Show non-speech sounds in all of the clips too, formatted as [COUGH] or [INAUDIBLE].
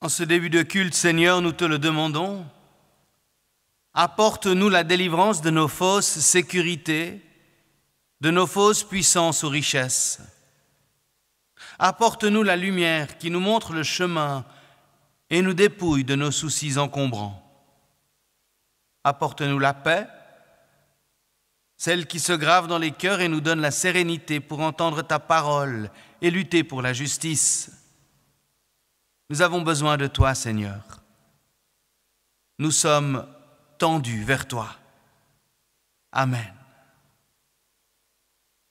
En ce début de culte, Seigneur, nous te le demandons. Apporte-nous la délivrance de nos fausses sécurités, de nos fausses puissances ou richesses. Apporte-nous la lumière qui nous montre le chemin et nous dépouille de nos soucis encombrants. Apporte-nous la paix, celle qui se grave dans les cœurs et nous donne la sérénité pour entendre ta parole et lutter pour la justice. Nous avons besoin de toi, Seigneur. Nous sommes tendus vers toi. Amen.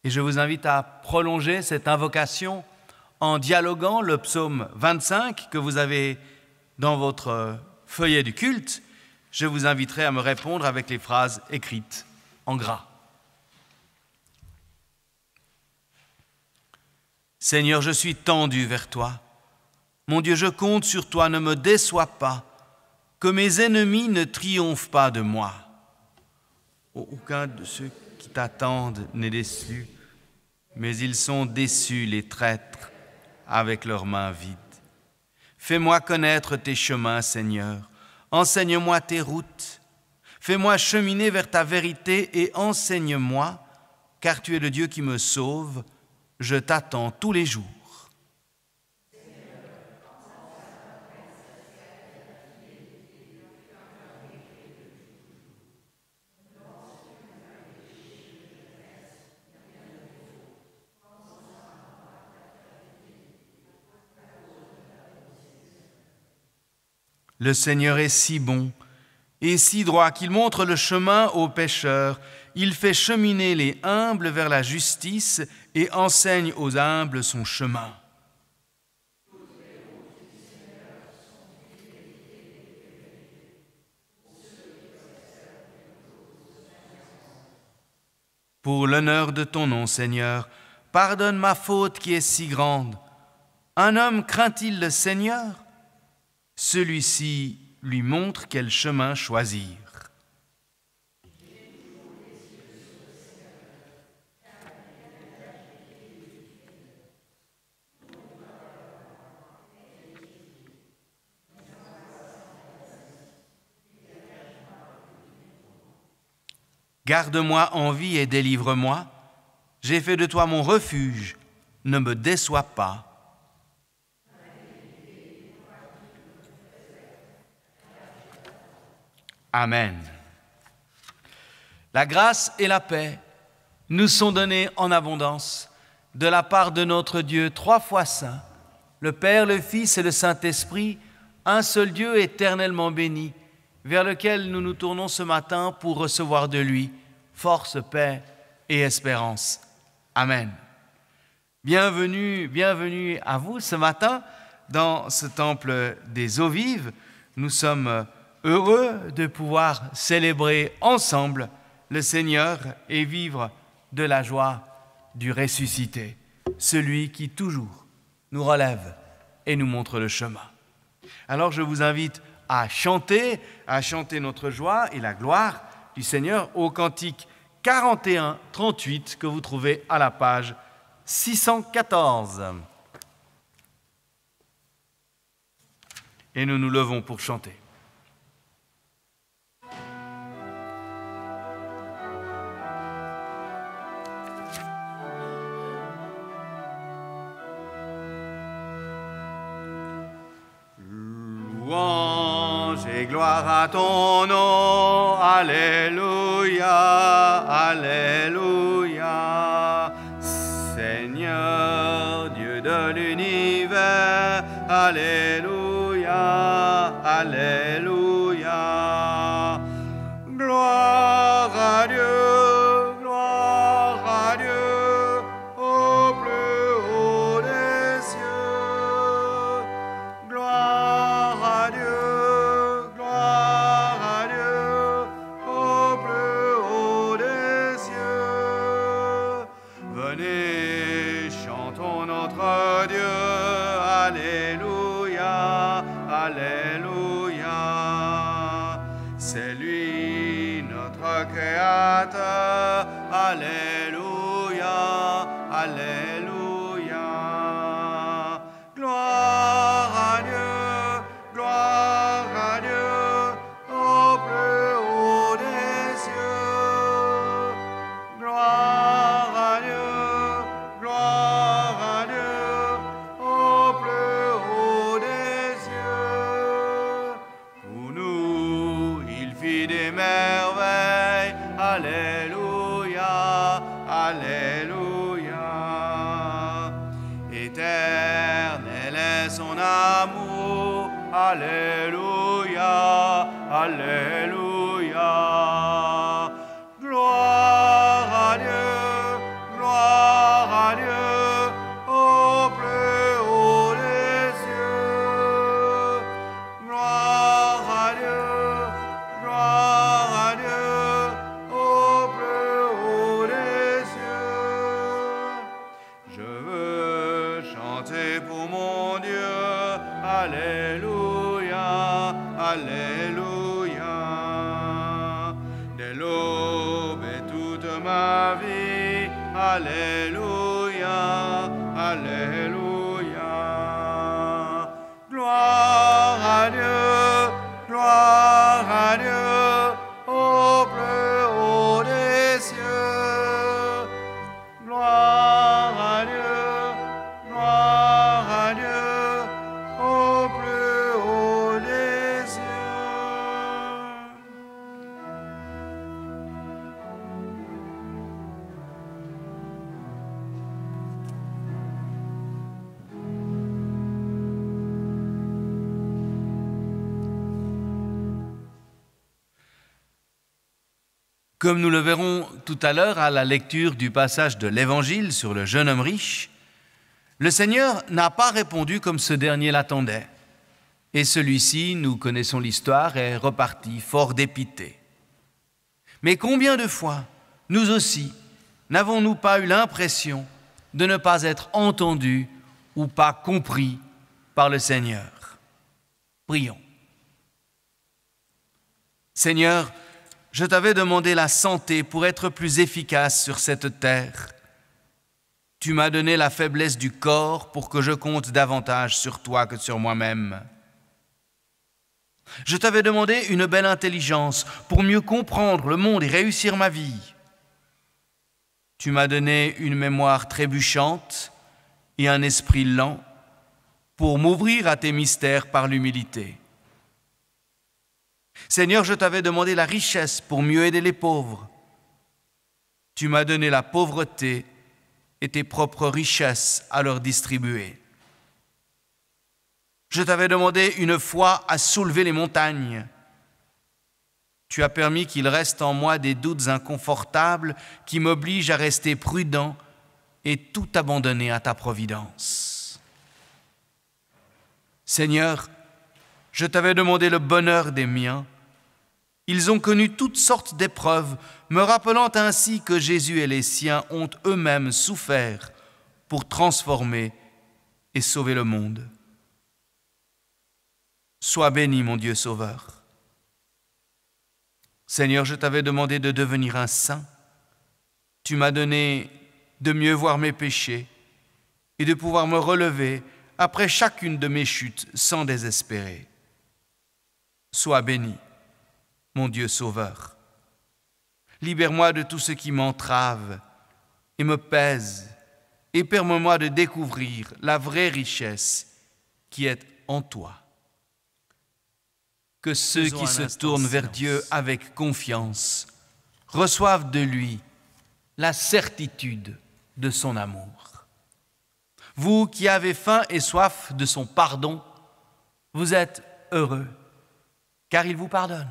Et je vous invite à prolonger cette invocation en dialoguant le psaume 25 que vous avez dans votre feuillet du culte. Je vous inviterai à me répondre avec les phrases écrites en gras. Seigneur, je suis tendu vers toi mon Dieu, je compte sur toi, ne me déçois pas, que mes ennemis ne triomphent pas de moi. Aucun de ceux qui t'attendent n'est déçu, mais ils sont déçus, les traîtres, avec leurs mains vides. Fais-moi connaître tes chemins, Seigneur, enseigne-moi tes routes, fais-moi cheminer vers ta vérité et enseigne-moi, car tu es le Dieu qui me sauve, je t'attends tous les jours. Le Seigneur est si bon et si droit qu'il montre le chemin aux pécheurs. Il fait cheminer les humbles vers la justice et enseigne aux humbles son chemin. Pour l'honneur de ton nom, Seigneur, pardonne ma faute qui est si grande. Un homme craint-il le Seigneur celui-ci lui montre quel chemin choisir. Garde-moi en vie et délivre-moi. J'ai fait de toi mon refuge. Ne me déçois pas. Amen. La grâce et la paix nous sont données en abondance de la part de notre Dieu trois fois saint, le Père, le Fils et le Saint-Esprit, un seul Dieu éternellement béni, vers lequel nous nous tournons ce matin pour recevoir de lui force, paix et espérance. Amen. Bienvenue, bienvenue à vous ce matin dans ce temple des eaux vives. Nous sommes heureux de pouvoir célébrer ensemble le Seigneur et vivre de la joie du ressuscité, celui qui toujours nous relève et nous montre le chemin. Alors je vous invite à chanter, à chanter notre joie et la gloire du Seigneur au cantique 41-38 que vous trouvez à la page 614. Et nous nous levons pour chanter. gloire à ton nom. Alléluia, Alléluia. Seigneur, Dieu de l'univers. Alléluia, Alléluia. creata. Alleluia, alleluia. Alléluia, Alléluia. De l'aube et toute ma vie, Alléluia. Comme nous le verrons tout à l'heure à la lecture du passage de l'Évangile sur le jeune homme riche, le Seigneur n'a pas répondu comme ce dernier l'attendait. Et celui-ci, nous connaissons l'histoire, est reparti fort dépité. Mais combien de fois, nous aussi, n'avons-nous pas eu l'impression de ne pas être entendus ou pas compris par le Seigneur Prions. Seigneur, je t'avais demandé la santé pour être plus efficace sur cette terre. Tu m'as donné la faiblesse du corps pour que je compte davantage sur toi que sur moi-même. Je t'avais demandé une belle intelligence pour mieux comprendre le monde et réussir ma vie. Tu m'as donné une mémoire trébuchante et un esprit lent pour m'ouvrir à tes mystères par l'humilité. Seigneur, je t'avais demandé la richesse pour mieux aider les pauvres. Tu m'as donné la pauvreté et tes propres richesses à leur distribuer. Je t'avais demandé une foi à soulever les montagnes. Tu as permis qu'il reste en moi des doutes inconfortables qui m'obligent à rester prudent et tout abandonner à ta providence. Seigneur, je t'avais demandé le bonheur des miens ils ont connu toutes sortes d'épreuves, me rappelant ainsi que Jésus et les siens ont eux-mêmes souffert pour transformer et sauver le monde. Sois béni, mon Dieu Sauveur. Seigneur, je t'avais demandé de devenir un saint. Tu m'as donné de mieux voir mes péchés et de pouvoir me relever après chacune de mes chutes sans désespérer. Sois béni mon Dieu sauveur. Libère-moi de tout ce qui m'entrave et me pèse, et permets-moi de découvrir la vraie richesse qui est en toi. Que ceux qui se tournent vers Dieu avec confiance reçoivent de lui la certitude de son amour. Vous qui avez faim et soif de son pardon, vous êtes heureux, car il vous pardonne.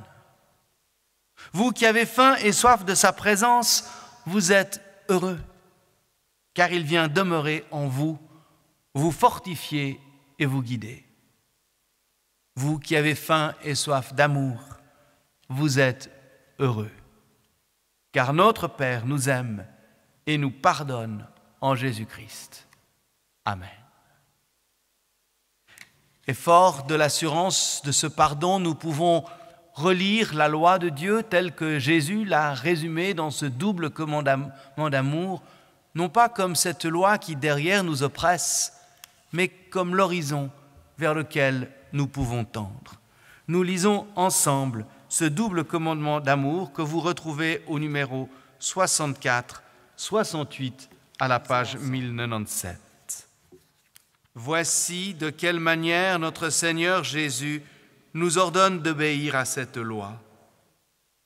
Vous qui avez faim et soif de sa présence, vous êtes heureux, car il vient demeurer en vous, vous fortifier et vous guider. Vous qui avez faim et soif d'amour, vous êtes heureux, car notre Père nous aime et nous pardonne en Jésus-Christ. Amen. Et fort de l'assurance de ce pardon, nous pouvons relire la loi de Dieu telle que Jésus l'a résumée dans ce double commandement d'amour, non pas comme cette loi qui derrière nous oppresse, mais comme l'horizon vers lequel nous pouvons tendre. Nous lisons ensemble ce double commandement d'amour que vous retrouvez au numéro 64, 68 à la page 1097. Voici de quelle manière notre Seigneur Jésus nous ordonne d'obéir à cette loi.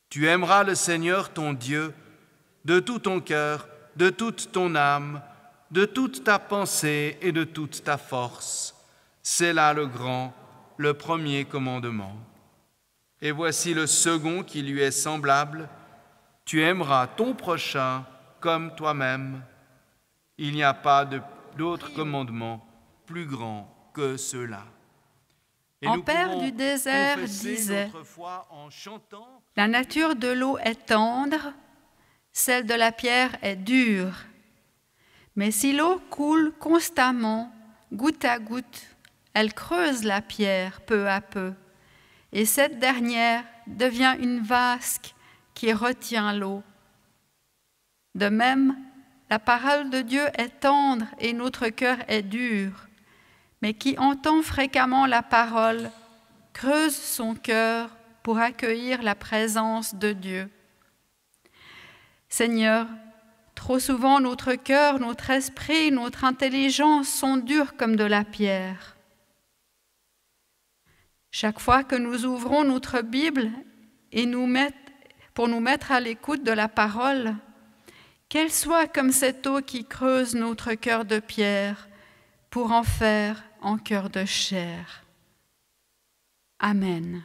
Tu aimeras le Seigneur ton Dieu de tout ton cœur, de toute ton âme, de toute ta pensée et de toute ta force. C'est là le grand, le premier commandement. Et voici le second qui lui est semblable. Tu aimeras ton prochain comme toi-même. Il n'y a pas d'autre commandement plus grand que cela père du désert disait, La nature de l'eau est tendre, celle de la pierre est dure. Mais si l'eau coule constamment, goutte à goutte, elle creuse la pierre peu à peu, et cette dernière devient une vasque qui retient l'eau. De même, la parole de Dieu est tendre et notre cœur est dur mais qui entend fréquemment la parole, creuse son cœur pour accueillir la présence de Dieu. Seigneur, trop souvent notre cœur, notre esprit, notre intelligence sont durs comme de la pierre. Chaque fois que nous ouvrons notre Bible et nous pour nous mettre à l'écoute de la parole, qu'elle soit comme cette eau qui creuse notre cœur de pierre pour en faire en cœur de chair. Amen.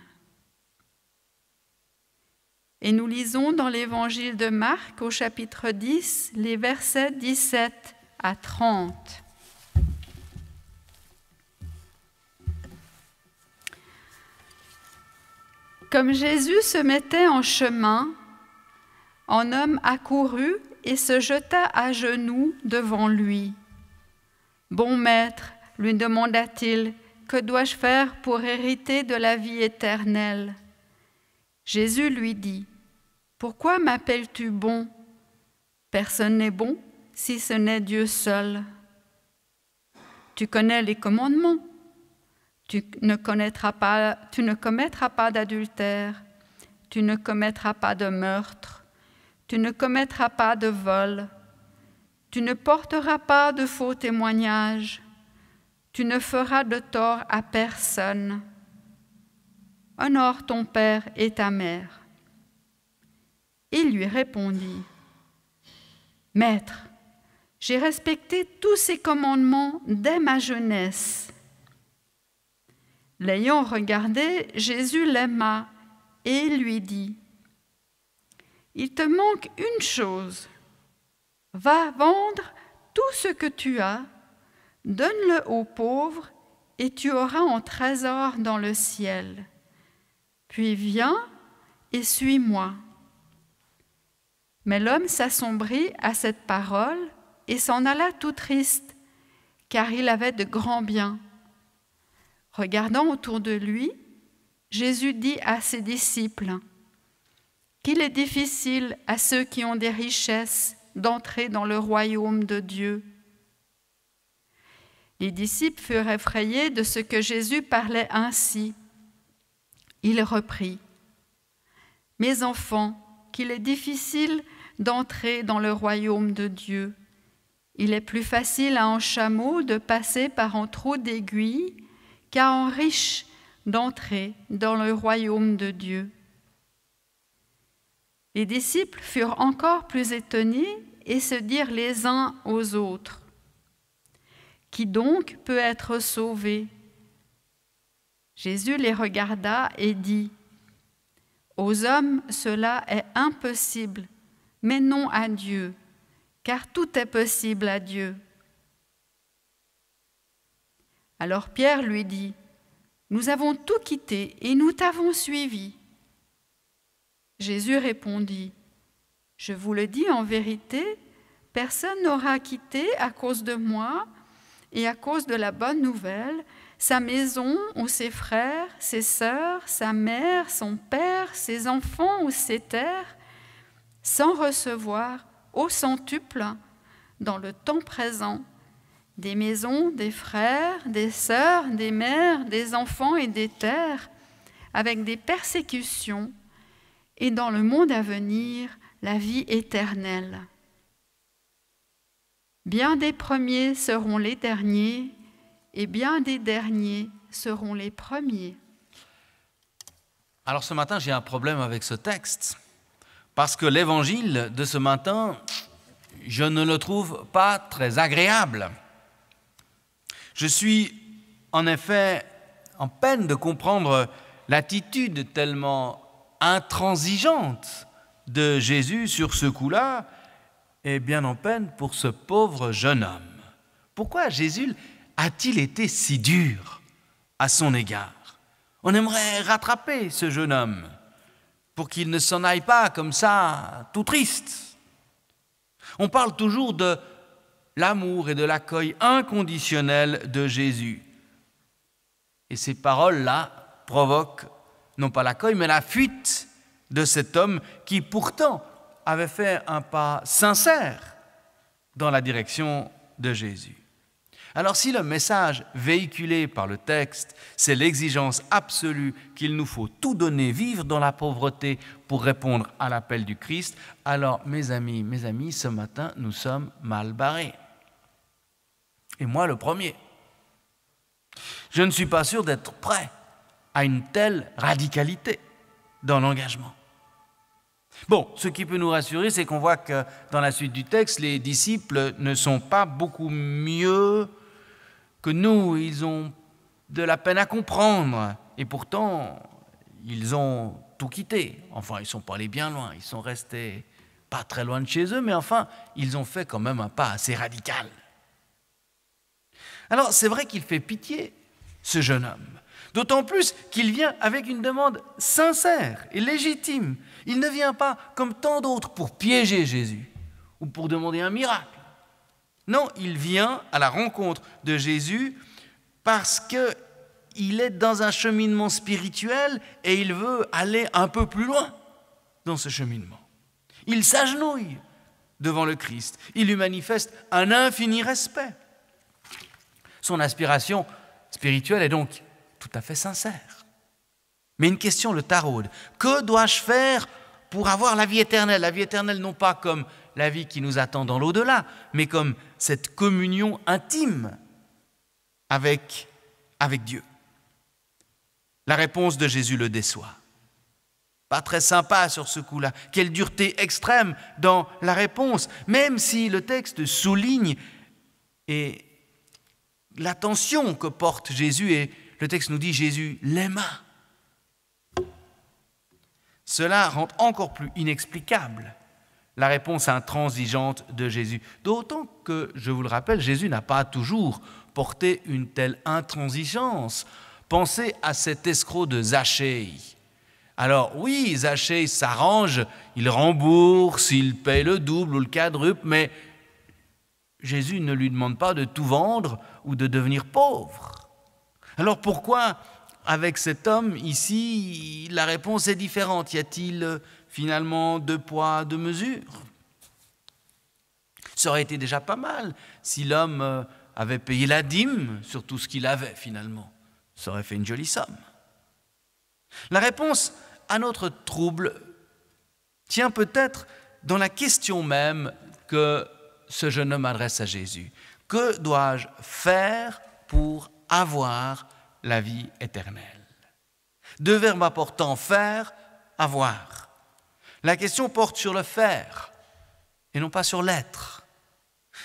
Et nous lisons dans l'évangile de Marc au chapitre 10 les versets 17 à 30. Comme Jésus se mettait en chemin, un homme accourut et se jeta à genoux devant lui. Bon maître, lui demanda-t-il, que dois-je faire pour hériter de la vie éternelle Jésus lui dit, Pourquoi m'appelles-tu bon Personne n'est bon si ce n'est Dieu seul. Tu connais les commandements. Tu ne, commettras pas d'adultère. Tu ne commettras pas de meurtre. Tu ne commettras pas de vol. Tu ne porteras pas de faux témoignages tu ne feras de tort à personne. Honore ton père et ta mère. Il lui répondit, Maître, j'ai respecté tous ces commandements dès ma jeunesse. L'ayant regardé, Jésus l'aima et lui dit, Il te manque une chose. Va vendre tout ce que tu as Donne-le aux pauvres et tu auras un trésor dans le ciel. Puis viens et suis-moi. Mais l'homme s'assombrit à cette parole et s'en alla tout triste, car il avait de grands biens. Regardant autour de lui, Jésus dit à ses disciples, Qu'il est difficile à ceux qui ont des richesses d'entrer dans le royaume de Dieu. Les disciples furent effrayés de ce que Jésus parlait ainsi. Il reprit. Mes enfants, qu'il est difficile d'entrer dans le royaume de Dieu. Il est plus facile à un chameau de passer par un trou d'aiguille qu'à un riche d'entrer dans le royaume de Dieu. Les disciples furent encore plus étonnés et se dirent les uns aux autres qui donc peut être sauvé Jésus les regarda et dit, Aux hommes cela est impossible, mais non à Dieu, car tout est possible à Dieu. Alors Pierre lui dit, Nous avons tout quitté et nous t'avons suivi. Jésus répondit, Je vous le dis en vérité, personne n'aura quitté à cause de moi et à cause de la bonne nouvelle, sa maison ou ses frères, ses sœurs, sa mère, son père, ses enfants ou ses terres, sans recevoir au centuple, dans le temps présent, des maisons, des frères, des sœurs, des mères, des enfants et des terres, avec des persécutions, et dans le monde à venir, la vie éternelle. Bien des premiers seront les derniers, et bien des derniers seront les premiers. Alors ce matin, j'ai un problème avec ce texte, parce que l'évangile de ce matin, je ne le trouve pas très agréable. Je suis en effet en peine de comprendre l'attitude tellement intransigeante de Jésus sur ce coup-là, est bien en peine pour ce pauvre jeune homme. Pourquoi Jésus a-t-il été si dur à son égard On aimerait rattraper ce jeune homme pour qu'il ne s'en aille pas comme ça, tout triste. On parle toujours de l'amour et de l'accueil inconditionnel de Jésus. Et ces paroles-là provoquent non pas l'accueil, mais la fuite de cet homme qui pourtant avait fait un pas sincère dans la direction de Jésus. Alors si le message véhiculé par le texte, c'est l'exigence absolue qu'il nous faut tout donner, vivre dans la pauvreté pour répondre à l'appel du Christ, alors mes amis, mes amis, ce matin, nous sommes mal barrés. Et moi le premier. Je ne suis pas sûr d'être prêt à une telle radicalité dans l'engagement. Bon, ce qui peut nous rassurer, c'est qu'on voit que dans la suite du texte, les disciples ne sont pas beaucoup mieux que nous. Ils ont de la peine à comprendre. Et pourtant, ils ont tout quitté. Enfin, ils ne sont pas allés bien loin. Ils sont restés pas très loin de chez eux, mais enfin, ils ont fait quand même un pas assez radical. Alors, c'est vrai qu'il fait pitié, ce jeune homme. D'autant plus qu'il vient avec une demande sincère et légitime. Il ne vient pas comme tant d'autres pour piéger Jésus ou pour demander un miracle. Non, il vient à la rencontre de Jésus parce qu'il est dans un cheminement spirituel et il veut aller un peu plus loin dans ce cheminement. Il s'agenouille devant le Christ, il lui manifeste un infini respect. Son aspiration spirituelle est donc tout à fait sincère. Mais une question le taraude. Que dois-je faire pour avoir la vie éternelle La vie éternelle non pas comme la vie qui nous attend dans l'au-delà, mais comme cette communion intime avec, avec Dieu. La réponse de Jésus le déçoit. Pas très sympa sur ce coup-là. Quelle dureté extrême dans la réponse, même si le texte souligne et l'attention que porte Jésus et le texte nous dit Jésus l'aima. Cela rend encore plus inexplicable la réponse intransigeante de Jésus. D'autant que, je vous le rappelle, Jésus n'a pas toujours porté une telle intransigeance. Pensez à cet escroc de Zachée. Alors oui, Zachée s'arrange, il rembourse, il paye le double ou le quadruple, mais Jésus ne lui demande pas de tout vendre ou de devenir pauvre. Alors pourquoi avec cet homme, ici, la réponse est différente. Y a-t-il euh, finalement deux poids, deux mesures Ça aurait été déjà pas mal si l'homme euh, avait payé la dîme sur tout ce qu'il avait finalement. Ça aurait fait une jolie somme. La réponse à notre trouble tient peut-être dans la question même que ce jeune homme adresse à Jésus. Que dois-je faire pour avoir la vie éternelle. Deux verbes importants, faire, avoir. La question porte sur le faire et non pas sur l'être.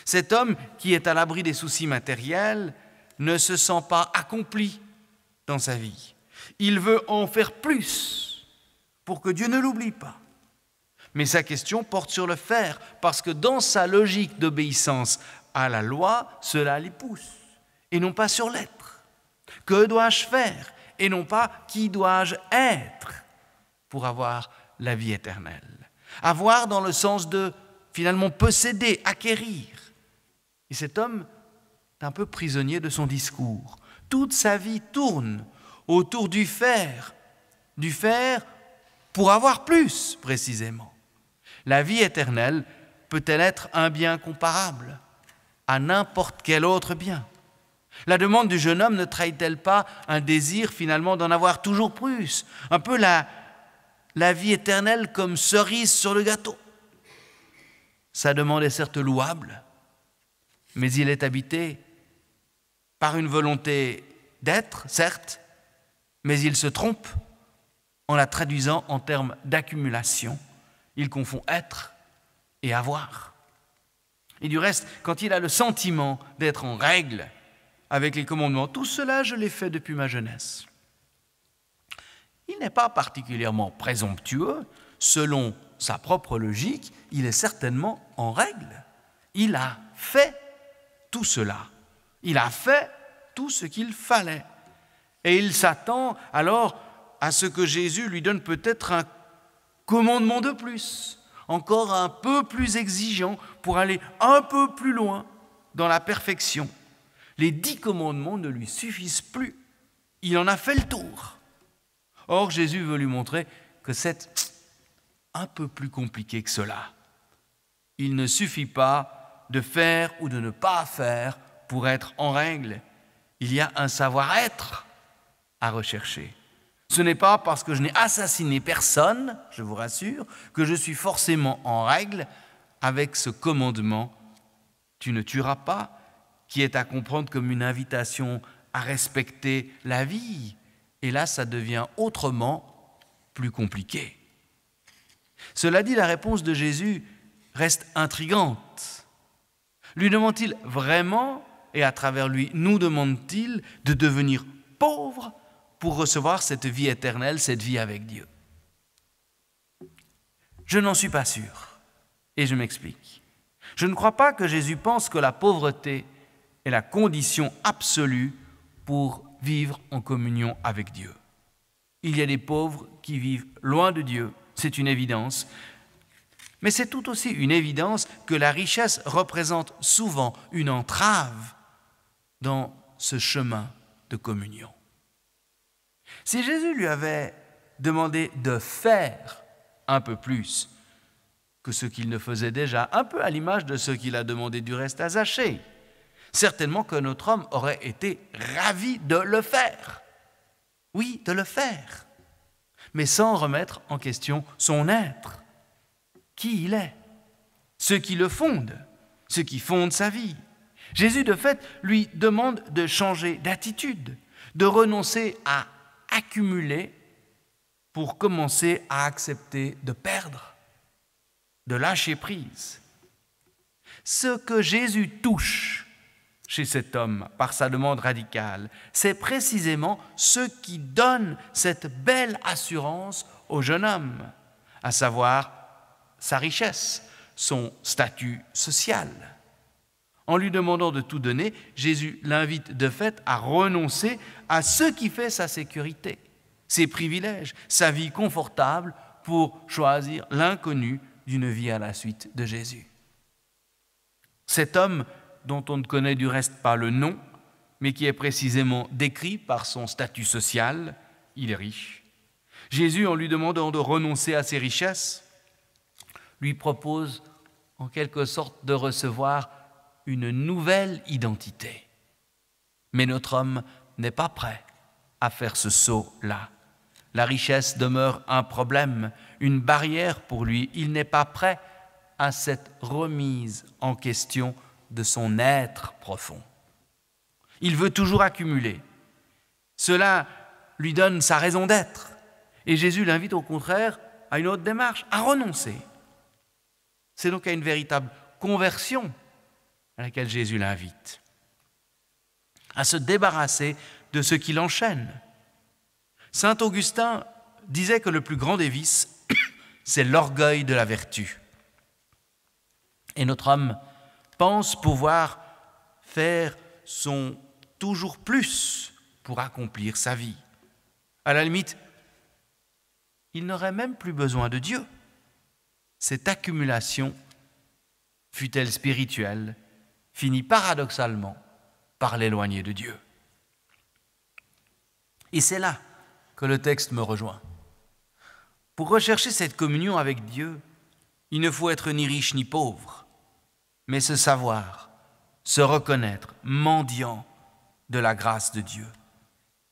Cet homme qui est à l'abri des soucis matériels ne se sent pas accompli dans sa vie. Il veut en faire plus pour que Dieu ne l'oublie pas. Mais sa question porte sur le faire, parce que dans sa logique d'obéissance à la loi, cela les pousse, et non pas sur l'être que dois-je faire et non pas qui dois-je être pour avoir la vie éternelle. Avoir dans le sens de finalement posséder, acquérir. Et cet homme est un peu prisonnier de son discours. Toute sa vie tourne autour du faire, du faire pour avoir plus précisément. La vie éternelle peut-elle être un bien comparable à n'importe quel autre bien la demande du jeune homme ne trahit-elle pas un désir finalement d'en avoir toujours plus Un peu la, vie éternelle comme cerise sur le gâteau. Sa demande est certes louable, mais il est habité par une volonté d'être, certes, mais il se trompe en la traduisant en termes d'accumulation. Il confond être et avoir. Et du reste, quand il a le sentiment d'être en règle, avec les commandements. Tout cela, je l'ai fait depuis ma jeunesse. Il n'est pas particulièrement présomptueux, selon sa propre logique, il est certainement en règle. Il a fait tout cela. Il a fait tout ce qu'il fallait. Et il s'attend alors à ce que Jésus lui donne peut-être un commandement de plus, encore un peu plus exigeant pour aller un peu plus loin dans la perfection. Les dix commandements ne lui suffisent plus. Il en a fait le tour. Or, Jésus veut lui montrer que c'est un peu plus compliqué que cela. Il ne suffit pas de faire ou de ne pas faire pour être en règle. Il y a un savoir-être à rechercher. Ce n'est pas parce que je n'ai assassiné personne, je vous rassure, que je suis forcément en règle avec ce commandement. Tu ne tueras pas, qui est à comprendre comme une invitation à respecter la vie. Et là, ça devient autrement plus compliqué. Cela dit, la réponse de Jésus reste intrigante. Lui demande-t-il vraiment, et à travers lui, nous demande-t-il de devenir pauvres pour recevoir cette vie éternelle, cette vie avec Dieu Je n'en suis pas sûr, et je m'explique. Je ne crois pas que Jésus pense que la pauvreté est la condition absolue pour vivre en communion avec Dieu. Il y a des pauvres qui vivent loin de Dieu, c'est une évidence. Mais c'est tout aussi une évidence que la richesse représente souvent une entrave dans ce chemin de communion. Si Jésus lui avait demandé de faire un peu plus que ce qu'il ne faisait déjà, un peu à l'image de ce qu'il a demandé du reste à Zachée, Certainement que notre homme aurait été ravi de le faire. Oui, de le faire. Mais sans remettre en question son être, qui il est, ce qui le fonde, ce qui fonde sa vie. Jésus, de fait, lui demande de changer d'attitude, de renoncer à accumuler pour commencer à accepter de perdre, de lâcher prise. Ce que Jésus touche, chez cet homme par sa demande radicale. C'est précisément ce qui donne cette belle assurance au jeune homme, à savoir sa richesse, son statut social. En lui demandant de tout donner, Jésus l'invite de fait à renoncer à ce qui fait sa sécurité, ses privilèges, sa vie confortable pour choisir l'inconnu d'une vie à la suite de Jésus. Cet homme dont on ne connaît du reste pas le nom, mais qui est précisément décrit par son statut social, il est riche. Jésus, en lui demandant de renoncer à ses richesses, lui propose en quelque sorte de recevoir une nouvelle identité. Mais notre homme n'est pas prêt à faire ce saut-là. La richesse demeure un problème, une barrière pour lui. Il n'est pas prêt à cette remise en question de son être profond. Il veut toujours accumuler. Cela lui donne sa raison d'être. Et Jésus l'invite au contraire à une autre démarche, à renoncer. C'est donc à une véritable conversion à laquelle Jésus l'invite, à se débarrasser de ce qui l'enchaîne. Saint Augustin disait que le plus grand des vices, [COUGHS] c'est l'orgueil de la vertu. Et notre homme pense pouvoir faire son toujours plus pour accomplir sa vie. À la limite, il n'aurait même plus besoin de Dieu. Cette accumulation, fut-elle spirituelle, finit paradoxalement par l'éloigner de Dieu. Et c'est là que le texte me rejoint. Pour rechercher cette communion avec Dieu, il ne faut être ni riche ni pauvre, mais se savoir, se reconnaître mendiant de la grâce de Dieu.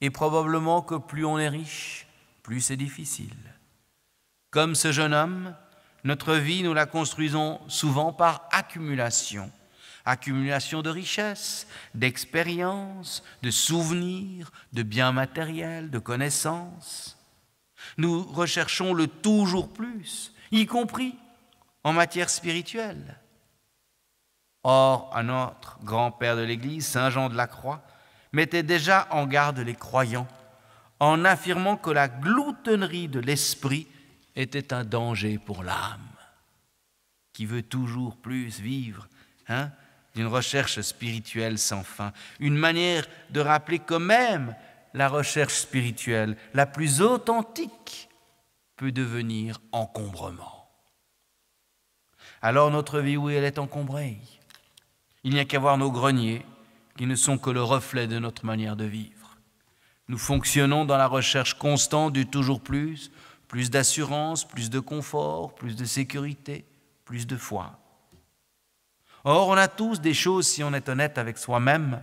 Et probablement que plus on est riche, plus c'est difficile. Comme ce jeune homme, notre vie, nous la construisons souvent par accumulation. Accumulation de richesses, d'expériences, de souvenirs, de biens matériels, de connaissances. Nous recherchons le toujours plus, y compris en matière spirituelle. Or, un autre grand-père de l'Église, Saint Jean de la Croix, mettait déjà en garde les croyants en affirmant que la gloutonnerie de l'esprit était un danger pour l'âme, qui veut toujours plus vivre, hein, d'une recherche spirituelle sans fin, une manière de rappeler que même la recherche spirituelle la plus authentique peut devenir encombrement. Alors notre vie, oui, elle est encombrée. Il n'y a qu'à voir nos greniers, qui ne sont que le reflet de notre manière de vivre. Nous fonctionnons dans la recherche constante du toujours plus, plus d'assurance, plus de confort, plus de sécurité, plus de foi. Or, on a tous des choses, si on est honnête avec soi-même,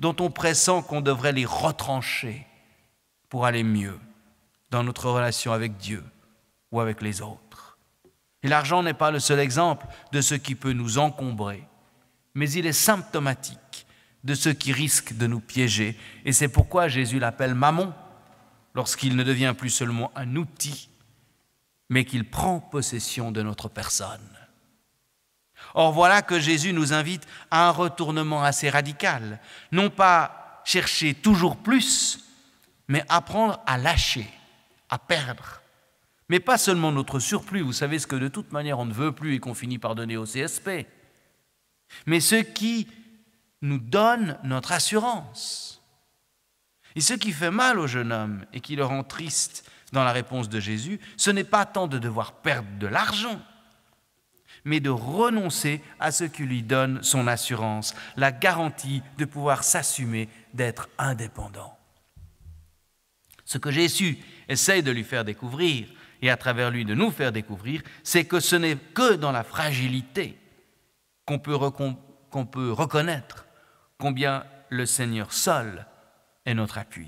dont on pressent qu'on devrait les retrancher pour aller mieux dans notre relation avec Dieu ou avec les autres. Et l'argent n'est pas le seul exemple de ce qui peut nous encombrer mais il est symptomatique de ce qui risque de nous piéger, et c'est pourquoi Jésus l'appelle Mammon, lorsqu'il ne devient plus seulement un outil, mais qu'il prend possession de notre personne. Or voilà que Jésus nous invite à un retournement assez radical, non pas chercher toujours plus, mais apprendre à lâcher, à perdre. Mais pas seulement notre surplus, vous savez ce que de toute manière on ne veut plus et qu'on finit par donner au CSP, mais ce qui nous donne notre assurance. Et ce qui fait mal au jeune homme et qui le rend triste dans la réponse de Jésus, ce n'est pas tant de devoir perdre de l'argent, mais de renoncer à ce qui lui donne son assurance, la garantie de pouvoir s'assumer d'être indépendant. Ce que Jésus essaye de lui faire découvrir, et à travers lui de nous faire découvrir, c'est que ce n'est que dans la fragilité qu'on peut, peut reconnaître combien le Seigneur seul est notre appui.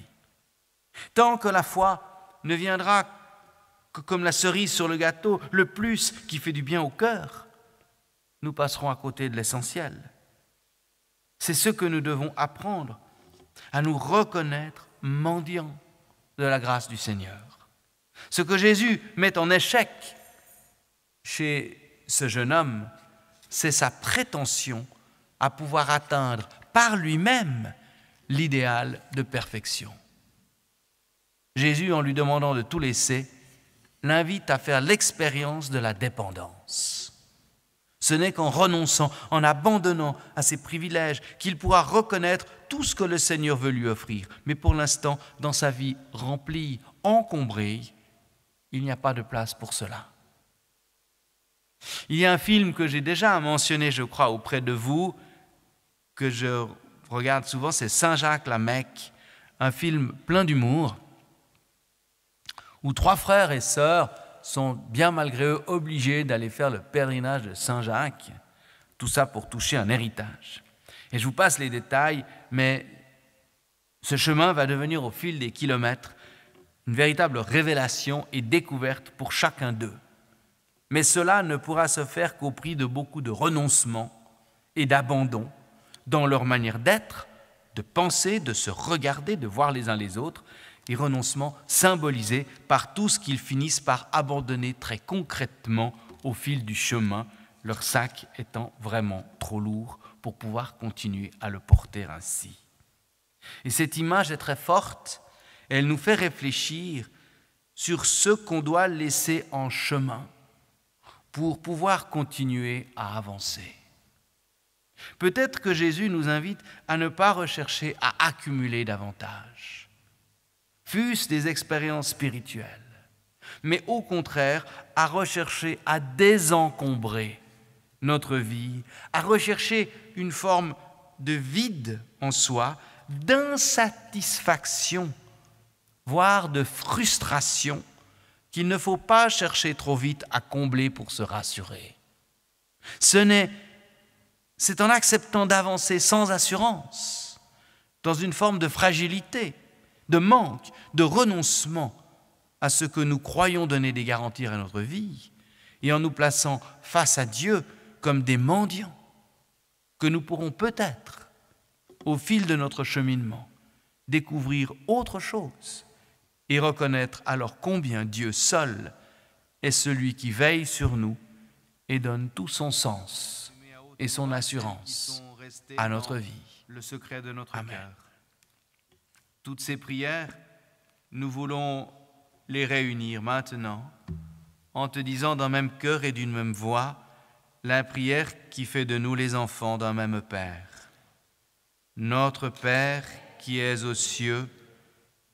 Tant que la foi ne viendra que comme la cerise sur le gâteau, le plus qui fait du bien au cœur, nous passerons à côté de l'essentiel. C'est ce que nous devons apprendre, à nous reconnaître mendiants de la grâce du Seigneur. Ce que Jésus met en échec chez ce jeune homme, c'est sa prétention à pouvoir atteindre par lui-même l'idéal de perfection. Jésus, en lui demandant de tout laisser, l'invite à faire l'expérience de la dépendance. Ce n'est qu'en renonçant, en abandonnant à ses privilèges, qu'il pourra reconnaître tout ce que le Seigneur veut lui offrir. Mais pour l'instant, dans sa vie remplie, encombrée, il n'y a pas de place pour cela. Il y a un film que j'ai déjà mentionné, je crois, auprès de vous, que je regarde souvent, c'est Saint-Jacques la Mecque, un film plein d'humour, où trois frères et sœurs sont bien malgré eux obligés d'aller faire le pèlerinage de Saint-Jacques, tout ça pour toucher un héritage. Et je vous passe les détails, mais ce chemin va devenir au fil des kilomètres une véritable révélation et découverte pour chacun d'eux. Mais cela ne pourra se faire qu'au prix de beaucoup de renoncements et d'abandon dans leur manière d'être, de penser, de se regarder, de voir les uns les autres, et renoncements symbolisés par tout ce qu'ils finissent par abandonner très concrètement au fil du chemin, leur sac étant vraiment trop lourd pour pouvoir continuer à le porter ainsi. Et cette image est très forte, elle nous fait réfléchir sur ce qu'on doit laisser en chemin pour pouvoir continuer à avancer. Peut-être que Jésus nous invite à ne pas rechercher à accumuler davantage, fût-ce des expériences spirituelles, mais au contraire à rechercher à désencombrer notre vie, à rechercher une forme de vide en soi, d'insatisfaction, voire de frustration qu'il ne faut pas chercher trop vite à combler pour se rassurer. Ce n'est, c'est en acceptant d'avancer sans assurance, dans une forme de fragilité, de manque, de renoncement à ce que nous croyons donner des garanties à notre vie, et en nous plaçant face à Dieu comme des mendiants, que nous pourrons peut-être, au fil de notre cheminement, découvrir autre chose et reconnaître alors combien Dieu seul est celui qui veille sur nous et donne tout son sens et son assurance à notre vie. Le secret de notre Amen. Toutes ces prières, nous voulons les réunir maintenant en te disant d'un même cœur et d'une même voix la prière qui fait de nous les enfants d'un même Père. Notre Père qui es aux cieux,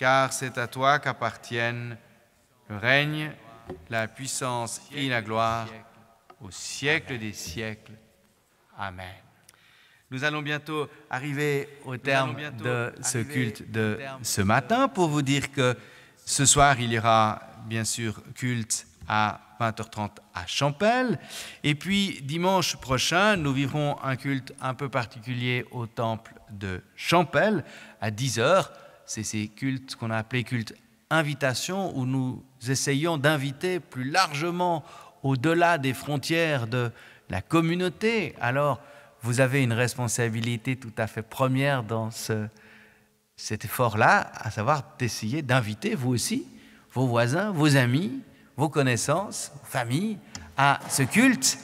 car c'est à toi qu'appartiennent le règne, la puissance et la gloire au siècle des siècles. Amen. Nous allons bientôt arriver au terme de ce culte de ce matin pour vous dire que ce soir, il y aura bien sûr culte à 20h30 à Champel. Et puis dimanche prochain, nous vivrons un culte un peu particulier au temple de Champel à 10h c'est ces cultes qu'on a appelés cultes invitation, où nous essayons d'inviter plus largement au-delà des frontières de la communauté. Alors, vous avez une responsabilité tout à fait première dans cet effort-là, à savoir d'essayer d'inviter vous aussi vos voisins, vos amis, vos connaissances, vos familles, à ce culte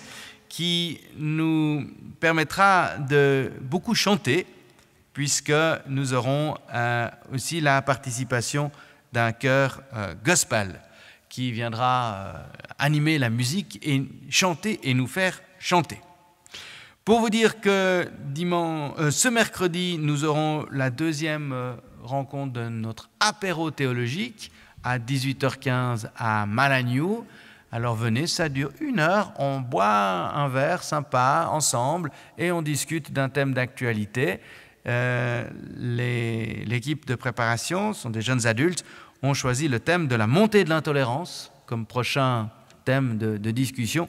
qui nous permettra de beaucoup chanter puisque nous aurons euh, aussi la participation d'un chœur euh, gospel qui viendra euh, animer la musique et chanter et nous faire chanter. Pour vous dire que dimanche, ce mercredi, nous aurons la deuxième rencontre de notre apéro théologique à 18h15 à Malagnou. Alors venez, ça dure une heure, on boit un verre sympa ensemble et on discute d'un thème d'actualité. Euh, l'équipe de préparation, ce sont des jeunes adultes, ont choisi le thème de la montée de l'intolérance comme prochain thème de, discussion,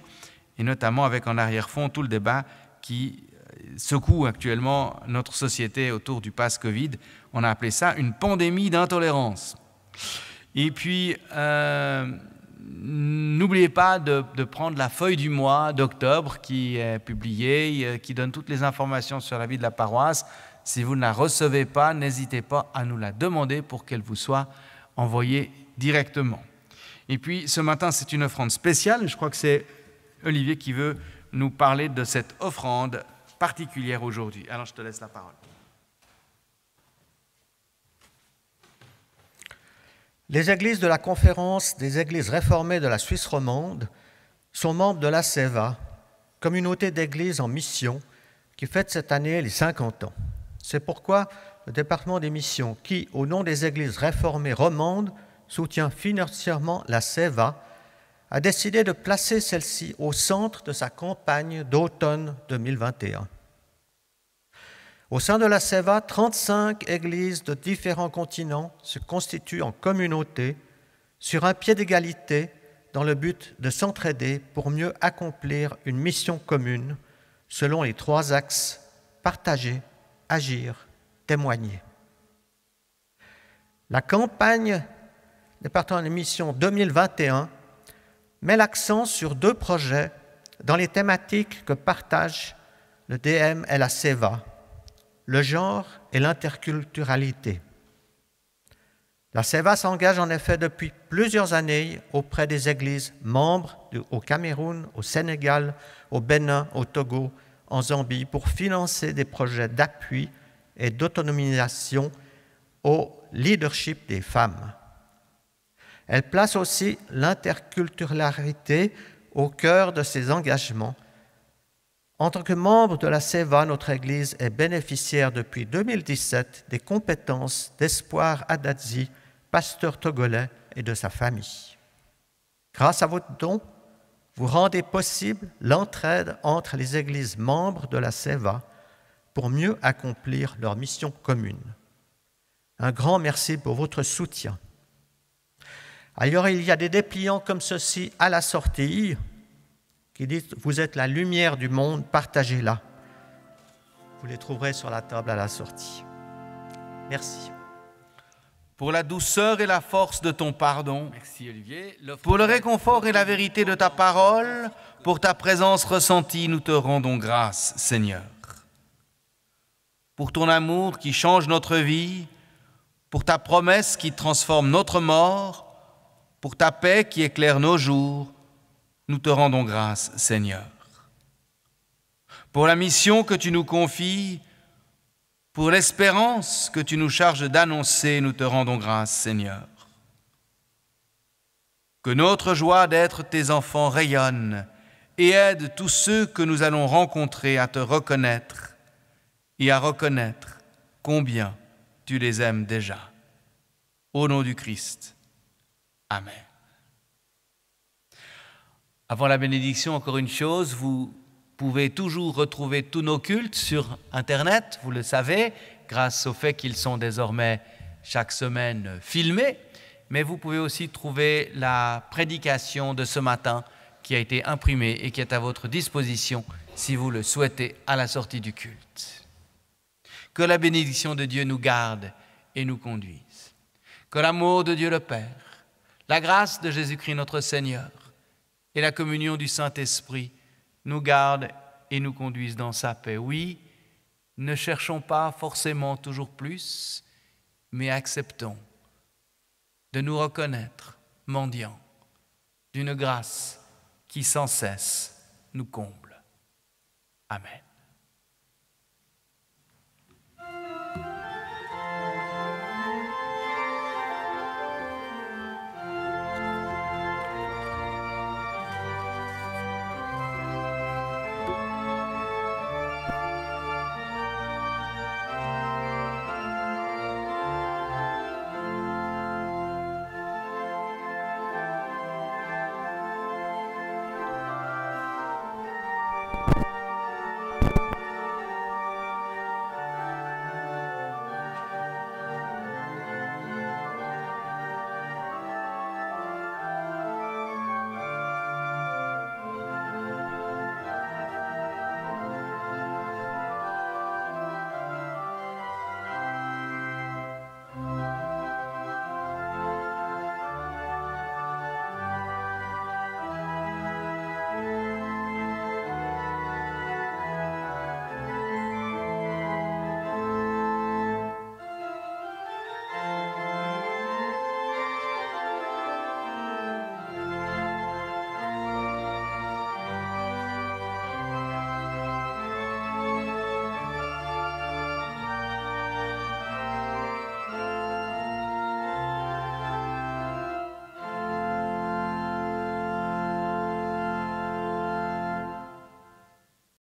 et notamment avec en arrière-fond tout le débat qui euh, secoue actuellement notre société autour du pass Covid. On a appelé ça une pandémie d'intolérance. Et puis, euh, n'oubliez pas de, de, prendre la feuille du mois d'octobre qui est publiée, qui donne toutes les informations sur la vie de la paroisse. Si vous ne la recevez pas, n'hésitez pas à nous la demander pour qu'elle vous soit envoyée directement. Et puis ce matin, c'est une offrande spéciale. Je crois que c'est Olivier qui veut nous parler de cette offrande particulière aujourd'hui. Alors je te laisse la parole. Les églises de la conférence des églises réformées de la Suisse romande sont membres de la CEVA, communauté d'églises en mission, qui fête cette année les 50 ans. C'est pourquoi le département des missions, qui, au nom des églises réformées romandes, soutient financièrement la SEVA, a décidé de placer celle-ci au centre de sa campagne d'automne 2021. Au sein de la SEVA, 35 églises de différents continents se constituent en communauté sur un pied d'égalité dans le but de s'entraider pour mieux accomplir une mission commune selon les trois axes partagés agir, témoigner. La campagne département de mission 2021 met l'accent sur deux projets dans les thématiques que partagent le DM et la CEVA, le genre et l'interculturalité. La CEVA s'engage en effet depuis plusieurs années auprès des églises membres au Cameroun, au Sénégal, au Bénin, au Togo en Zambie pour financer des projets d'appui et d'autonomisation au leadership des femmes. Elle place aussi l'interculturalité au cœur de ses engagements. En tant que membre de la CEVA, notre Église est bénéficiaire depuis 2017 des compétences d'Espoir Adazi, pasteur togolais, et de sa famille. Grâce à votre don, vous rendez possible l'entraide entre les églises membres de la SEVA pour mieux accomplir leur mission commune. Un grand merci pour votre soutien. Ailleurs, il y a des dépliants comme ceci à la sortie qui disent Vous êtes la lumière du monde, partagez-la. Vous les trouverez sur la table à la sortie. Merci pour la douceur et la force de ton pardon, pour le réconfort et la vérité de ta parole, pour ta présence ressentie, nous te rendons grâce, Seigneur. Pour ton amour qui change notre vie, pour ta promesse qui transforme notre mort, pour ta paix qui éclaire nos jours, nous te rendons grâce, Seigneur. Pour la mission que tu nous confies, pour l'espérance que tu nous charges d'annoncer, nous te rendons grâce, Seigneur. Que notre joie d'être tes enfants rayonne et aide tous ceux que nous allons rencontrer à te reconnaître et à reconnaître combien tu les aimes déjà. Au nom du Christ. Amen. Avant la bénédiction, encore une chose, vous vous pouvez toujours retrouver tous nos cultes sur Internet, vous le savez, grâce au fait qu'ils sont désormais chaque semaine filmés. Mais vous pouvez aussi trouver la prédication de ce matin qui a été imprimée et qui est à votre disposition si vous le souhaitez à la sortie du culte. Que la bénédiction de Dieu nous garde et nous conduise. Que l'amour de Dieu le Père, la grâce de Jésus-Christ notre Seigneur et la communion du Saint-Esprit nous gardent et nous conduisent dans sa paix. Oui, ne cherchons pas forcément toujours plus, mais acceptons de nous reconnaître mendiants d'une grâce qui sans cesse nous comble. Amen.